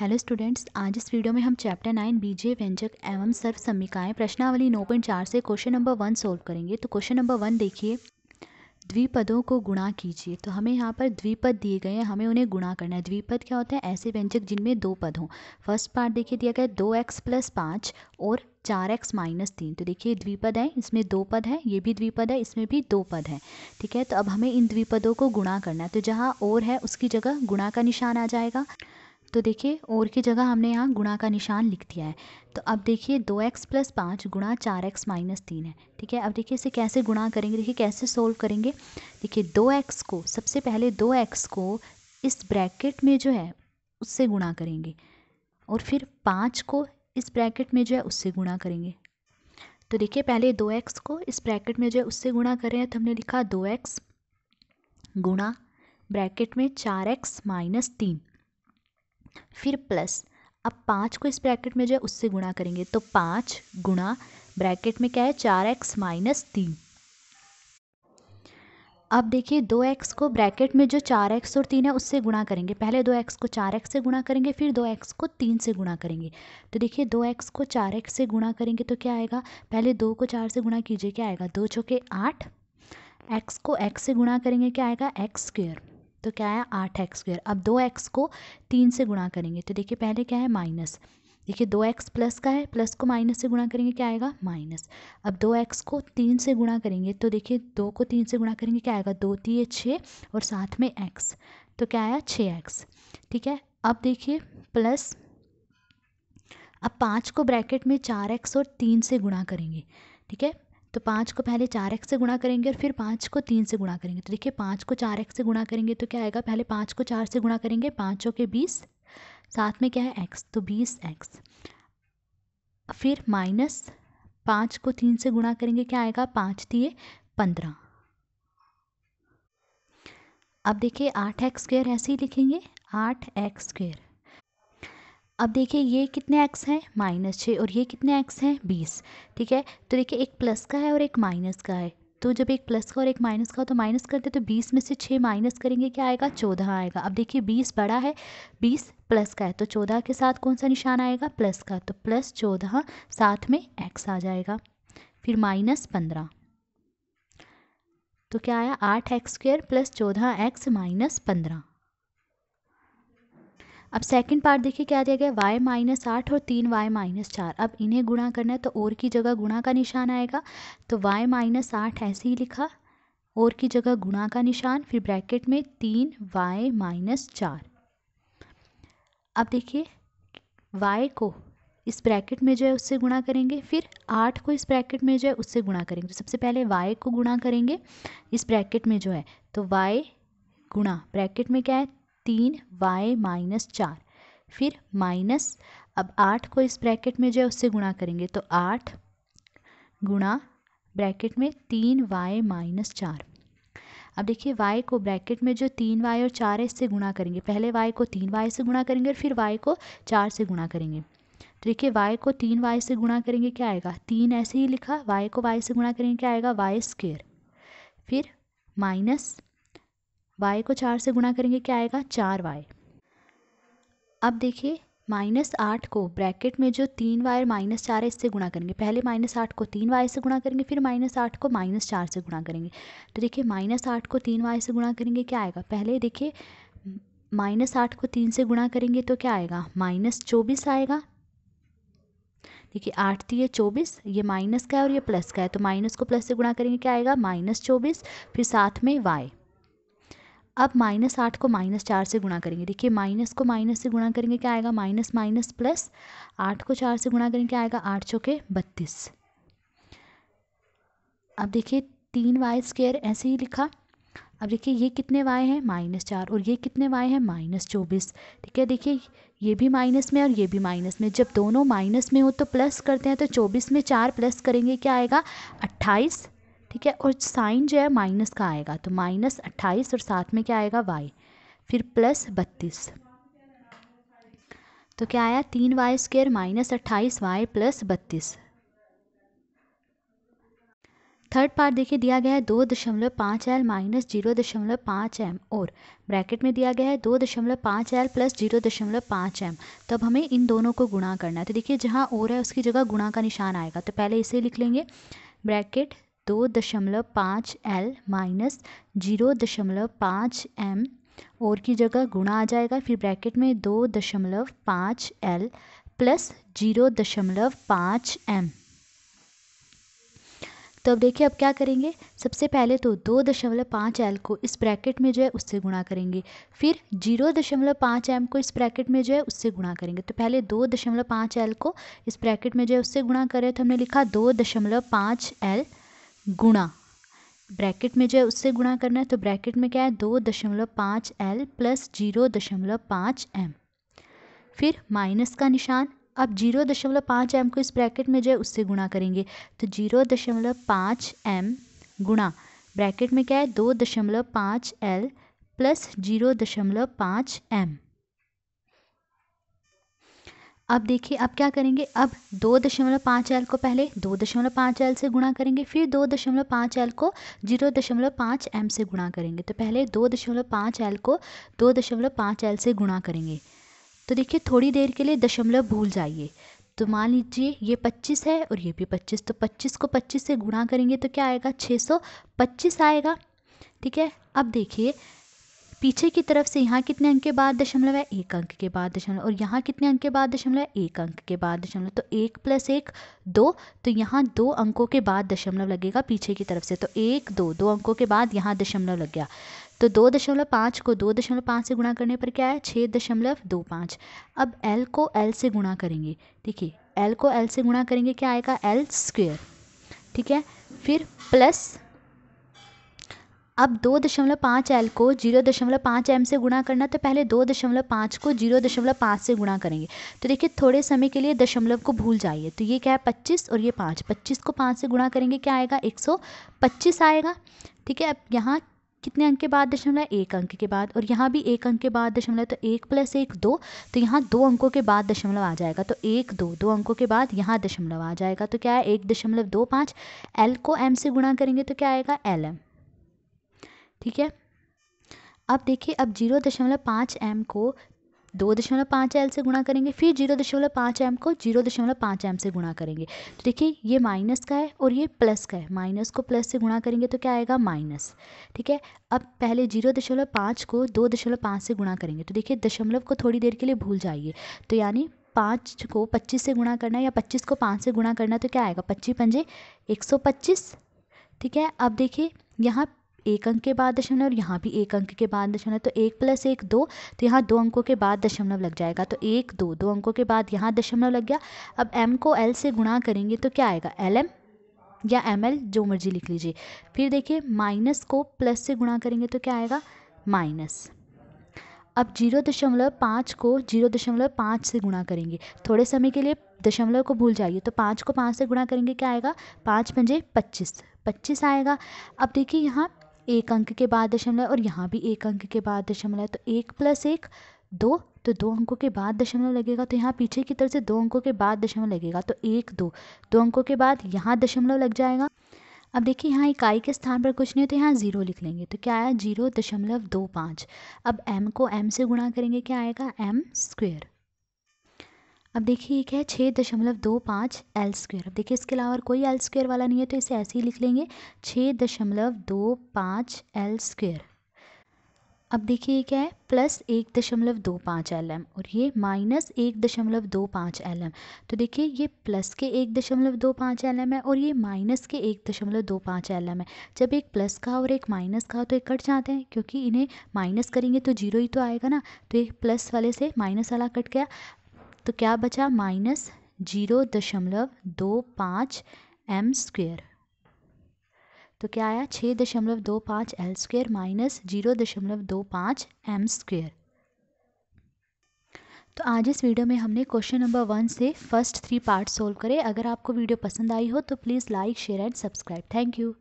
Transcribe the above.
hello students आज इस video में हम चैप्टर नाइन बीजे व्यंजक एवं सर्व समिकाएँ प्रश्नावली नौ पॉइंट चार से क्वेश्चन नंबर वन सोल्व करेंगे तो क्वेश्चन नंबर वन देखिए द्विपदों को गुणा कीजिए तो हमें यहाँ पर द्विपद दिए गए हैं हमें उन्हें गुणा करना है द्विपद क्या होता है ऐसे व्यंजक जिनमें दो पद हों फर्स्ट पार्ट देखिए दिया गया दो एक्स प्लस पाँच और चार एक्स माइनस तीन तो देखिए द्विपद है इसमें दो पद है ये भी द्विपद है इसमें भी दो पद है ठीक है तो अब हमें इन द्विपदों को गुणा करना है तो जहाँ और है उसकी जगह गुणा का निशान आ जाएगा तो देखिए और की जगह हमने यहाँ गुणा का निशान लिख दिया है तो अब देखिए दो एक्स प्लस पाँच गुणा चार एक्स माइनस तीन है ठीक है अब देखिए इसे कैसे गुणा करेंगे देखिए कैसे सोल्व करेंगे देखिए दो एक्स को सबसे पहले दो एक्स को इस ब्रैकेट में जो है उससे गुणा करेंगे और फिर पाँच को इस ब्रैकेट में जो है उससे गुणा करेंगे तो देखिए पहले दो एक्स को इस ब्रैकेट में जो है उससे गुणा कर रहे हैं तो हमने लिखा दो एक्स गुणा ब्रैकेट में चार एक्स माइनस तीन फिर प्लस अब पाँच को इस ब्रैकेट में जो है उससे गुणा करेंगे तो पाँच गुणा ब्रैकेट में क्या है चार एक्स माइनस तीन अब देखिए दो एक्स को ब्रैकेट में जो चार एक्स और तीन है उससे गुणा करेंगे पहले दो एक्स को चार एक्स से गुणा करेंगे फिर दो एक्स को तीन से गुणा करेंगे तो देखिए दो एक्स को चार एक्स से गुणा करेंगे तो क्या आएगा पहले दो को चार से गुणा कीजिए क्या आएगा दो चौके आठ एक्स को एक्स से गुणा करेंगे क्या आएगा एक्स स्क्वेयर तो क्या आया आठ एक्स स्क्वेयर अब दो एक्स को तीन से गुणा करेंगे तो देखिए पहले क्या है माइनस देखिए दो एक्स प्लस का है प्लस को माइनस से गुणा करेंगे क्या आएगा माइनस अब दो एक्स को तीन से गुणा करेंगे तो देखिए दो को तीन से गुणा करेंगे क्या आएगा दो तीय छः और साथ में एक्स तो क्या आया छः एक्स ठीक है अब देखिए प्लस अब पाँच को ब्रैकेट में चार एक्स और तीन से गुणा करेंगे ठीक है तो पाँच को पहले चार एक्स से गुणा करेंगे और फिर पाँच को तीन से गुणा करेंगे तो देखिए पाँच को चार एक्स से गुणा करेंगे तो क्या आएगा पहले पाँच को चार से गुणा करेंगे पाँचों के बीस साथ में क्या है एक्स तो बीस एक्स फिर माइनस पाँच को तीन से गुणा करेंगे क्या आएगा पाँच दिए पंद्रह अब देखिए आठ एक्स स्क्वेयर ऐसे ही लिखेंगे आठ एक्स स्क्वेयर अब देखिए ये कितने एक्स हैं माइनस छः और ये कितने एक्स हैं बीस ठीक है तो देखिए एक प्लस का है और एक माइनस का है तो जब एक प्लस का और एक माइनस का हो तो माइनस करते तो बीस में से छः माइनस करेंगे क्या आएगा चौदह आएगा अब देखिए बीस बड़ा है बीस प्लस का है तो चौदह के साथ कौन सा निशान आएगा प्लस का तो प्लस चौदह साथ में एक्स आ जाएगा फिर माइनस पंद्रह तो क्या आया आठ एक्स स्क्वेयर प्लस चौदह एक्स माइनस पंद्रह अब सेकंड पार्ट देखिए क्या दिया गया वाई माइनस आठ और तीन वाई माइनस चार अब इन्हें गुणा करना है तो और की जगह गुणा का निशान आएगा तो वाई माइनस आठ ऐसे ही लिखा और की जगह गुणा का निशान फिर ब्रैकेट में तीन वाई माइनस चार अब देखिए वाई को इस ब्रैकेट में जो है उससे गुणा करेंगे फिर आठ को इस ब्रैकेट में जो है उससे गुणा करेंगे तो सबसे पहले वाई को गुणा करेंगे इस ब्रैकेट में जो है तो वाई गुणा ब्रैकेट में क्या है तीन वाई माइनस चार फिर माइनस अब आठ को इस ब्रैकेट में जो है उससे गुणा करेंगे तो आठ गुणा ब्रैकेट में तीन वाई माइनस चार अब देखिए वाई को ब्रैकेट में जो तीन वाई और चार है इससे गुणा करेंगे पहले वाई को तीन वाई से गुणा करेंगे और फिर वाई को चार से गुणा करेंगे तो देखिए वाई को तीन वाई से गुणा करेंगे क्या आएगा तीन ऐसे ही लिखा वाई को वाई से गुणा करेंगे क्या आएगा वाई स्केयर फिर माइनस वाई को चार से गुणा करेंगे क्या आएगा चार वाई अब देखिए माइनस आठ को ब्रैकेट में जो तीन वाई और माइनस चार है इससे गुणा करेंगे पहले माइनस आठ को तीन वाई से गुणा करेंगे फिर माइनस आठ को माइनस चार से गुणा करेंगे तो देखिए माइनस आठ को तीन वाई से गुणा करेंगे क्या आएगा पहले देखिए माइनस आठ को तीन से गुणा करेंगे तो क्या आएगा माइनस चौबीस आएगा देखिए आठ थी ये चौबीस ये माइनस का है और ये प्लस का है तो माइनस को प्लस से गुणा करेंगे क्या आएगा माइनस चौबीस फिर साथ में वाई अब माइनस आठ को माइनस चार से गुणा करेंगे देखिए माइनस को माइनस से गुणा करेंगे क्या आएगा माइनस माइनस प्लस आठ को चार से गुणा करेंगे क्या आएगा आठ चौके बत्तीस अब देखिए तीन वाई स्केयर ऐसे ही लिखा अब देखिए ये कितने वाई हैं माइनस चार और ये कितने वाई हैं माइनस चौबीस ठीक है देखिए ये भी माइनस में और ये भी माइनस में जब दोनों माइनस में हो तो प्लस करते हैं तो चौबीस में चार प्लस करेंगे क्या आएगा अट्ठाईस ठीक है और साइन जो है माइनस का आएगा तो माइनस अट्ठाईस और साथ में क्या आएगा वाई फिर प्लस बत्तीस तो क्या आया तीन वाई स्क्वेयर माइनस अट्ठाईस वाई प्लस बत्तीस थर्ड पार्ट देखिए दिया गया है दो दशमलव पाँच एल माइनस जीरो दशमलव पाँच एम और ब्रैकेट में दिया गया है दो दशमलव पाँच एल प्लस जीरो दशमलव पाँच एम तो अब हमें इन दोनों को गुणा करना है तो देखिए जहाँ और है उसकी जगह गुणा का निशान आएगा तो पहले इसे लिख लेंगे ब्रैकेट दो दशमलव पाँच एल माइनस जीरो दशमलव पाँच एम और की जगह गुणा आ जाएगा फिर ब्रैकेट में दो दशमलव पाँच एल प्लस जीरो दशमलव पाँच एम तो अब देखिए अब क्या करेंगे सबसे पहले तो दो दशमलव पाँच एल को इस ब्रैकेट में जो है उससे गुणा करेंगे फिर जीरो दशमलव पाँच एम को इस ब्रैकेट में जो है उससे गुणा करेंगे तो पहले दो दशमलव पाँच एल को इस ब्रैकेट में जो है उससे गुणा करें तो हमने लिखा दो दशमलव पाँच एल गुणा ब्रैकेट में जो है उससे गुणा करना है तो ब्रैकेट में क्या है दो दशमलव पाँच एल प्लस जीरो दशमलव पाँच एम फिर माइनस का निशान अब जीरो दशमलव पाँच एम को इस ब्रैकेट में जो है उससे गुणा करेंगे तो जीरो दशमलव पाँच एम गुणा ब्रैकेट में क्या है दो दशमलव पाँच एल प्लस जीरो दशमलव पाँच एम अब देखिए अब क्या करेंगे अब दो दशमलव पाँच एल को पहले दो दशमलव पाँच एल से गुणा करेंगे फिर दो दशमलव पाँच एल को जीरो दशमलव पाँच एम से गुणा करेंगे तो पहले दो दशमलव पाँच एल को दो दशमलव पाँच एल से गुणा करेंगे तो देखिए थोड़ी देर के लिए दशमलव भूल जाइए तो मान लीजिए ये पच्चीस है और ये भी पच्चीस तो पच्चीस को पच्चीस से गुणा करेंगे तो क्या आएगा छः सौ पच्चीस आएगा ठीक है अब देखिए पीछे की तरफ से यहाँ कितने अंक के बाद दशमलव है एक अंक के बाद दशमलव और यहाँ कितने अंक के बाद दशमलव है एक अंक के बाद दशमलव तो एक प्लस एक दो तो यहाँ दो अंकों के बाद दशमलव लगेगा पीछे की तरफ से तो एक दो दो अंकों के बाद यहाँ दशमलव लग गया तो दो दशमलव पाँच को दो दशमलव पाँच से गुणा करने पर क्या है छः दशमलव दो पाँच अब एल को एल से गुणा करेंगे देखिए एल को एल से गुणा करेंगे क्या आएगा एल स्क्वेयर ठीक है फिर प्लस अब दो दशमलव पाँच एल को जीरो दशमलव पाँच एम से गुणा करना तो पहले दो दशमलव पाँच को जीरो दशमलव पाँच से गुणा करेंगे तो देखिए थोड़े समय के लिए दशमलव को भूल जाइए तो ये क्या है पच्चीस और ये पाँच पच्चीस को पाँच से गुणा करेंगे क्या आएगा एक सौ पच्चीस आएगा ठीक है अब यहाँ कितने अंक के बाद दशमलव एक अंक के बाद और यहाँ भी एक अंक के बाद दशमलव तो एक प्लस एक दो तो यहाँ दो अंकों के बाद दशमलव आ जाएगा तो एक दो दो अंकों के बाद यहाँ दशमलव आ जाएगा तो क्या है एक दशमलव दो पाँच एल को एम से गुणा करेंगे तो क्या आएगा एल एम ठीक है अब देखिए अब जीरो दशमलव पाँच एम को दो दशमलव पाँच एल से गुणा करेंगे फिर जीरो दशमलव पाँच एम को जीरो दशमलव पाँच एम से गुणा करेंगे तो देखिए ये माइनस का है और ये प्लस का है माइनस को प्लस से गुणा करेंगे तो क्या आएगा माइनस ठीक है अब पहले जीरो दशमलव पाँच को दो दशमलव पाँच से गुणा करेंगे तो देखिए दशमलव को थोड़ी देर के लिए भूल जाइए तो यानी पाँच को पच्चीस से गुणा करना या पच्चीस को पाँच से गुणा करना तो क्या आएगा पच्चीस पंजे एक सौ पच्चीस ठीक है अब देखिए यहाँ एक अंक के बाद दशमलव और यहाँ भी एक अंक के बाद दशमलव तो एक प्लस एक दो तो यहाँ दो अंकों के बाद दशमलव लग जाएगा तो एक दो दो अंकों के बाद यहाँ दशमलव लग गया अब एम को एल से गुणा करेंगे तो क्या आएगा एल एम या एम एल जो मर्जी लिख लीजिए फिर देखिए माइनस को प्लस से गुणा करेंगे तो क्या आएगा माइनस अब जीरो दशमलव पाँच को जीरो दशमलव पाँच से गुणा करेंगे थोड़े समय के लिए दशमलव को भूल जाइए तो पाँच को पाँच से गुणा करेंगे क्या आएगा पाँच पंजे पच्चीस पच्चीस आएगा अब देखिए यहाँ एक अंक के बाद दशमलव है और यहाँ भी एक अंक के बाद दशमलव है तो एक प्लस एक दो तो दो अंकों के बाद दशमलव लगेगा तो यहाँ पीछे की तरफ से दो अंकों के बाद दशमलव लगेगा तो एक दो दो अंकों के बाद यहाँ दशमलव लग जाएगा अब देखिए यहाँ इकाई के स्थान पर कुछ नहीं है तो यहाँ ज़ीरो लिख लेंगे तो क्या आया जीरो दशमलव दो पाँच अब एम को एम से गुणा करेंगे क्या आएगा एम स्क्वेयर अब देखिए एक है छः दशमलव दो पाँच एल स्क्वेयर अब देखिए इसके अलावा और कोई एल स्क्वेयर वाला नहीं है तो इसे ऐसे ही लिख लेंगे छः दशमलव दो पाँच एल स्क्वेयर अब देखिए क्या है प्लस एक दशमलव दो पाँच एल एम और ये माइनस एक दशमलव दो पाँच एल एम तो देखिए ये प्लस के एक दशमलव दो पाँच एल एम है और ये माइनस के एक दशमलव दो पाँच एल एम है जब एक प्लस का और एक माइनस का तो एक कट जाते हैं क्योंकि इन्हें माइनस करेंगे तो जीरो ही तो आएगा ना तो एक प्लस वाले से माइनस वाला कट गया तो क्या बचा माइनस जीरो दशमलव दो पाँच एम स्क्वेयर तो क्या आया छः दशमलव दो पाँच एल स्क्वेयर माइनस जीरो दशमलव दो पाँच एम स्क्वेयर तो आज इस वीडियो में हमने क्वेश्चन नंबर वन से फर्स्ट थ्री पार्ट सोल्व करे अगर आपको वीडियो पसंद आई हो तो please like share and subscribe thank you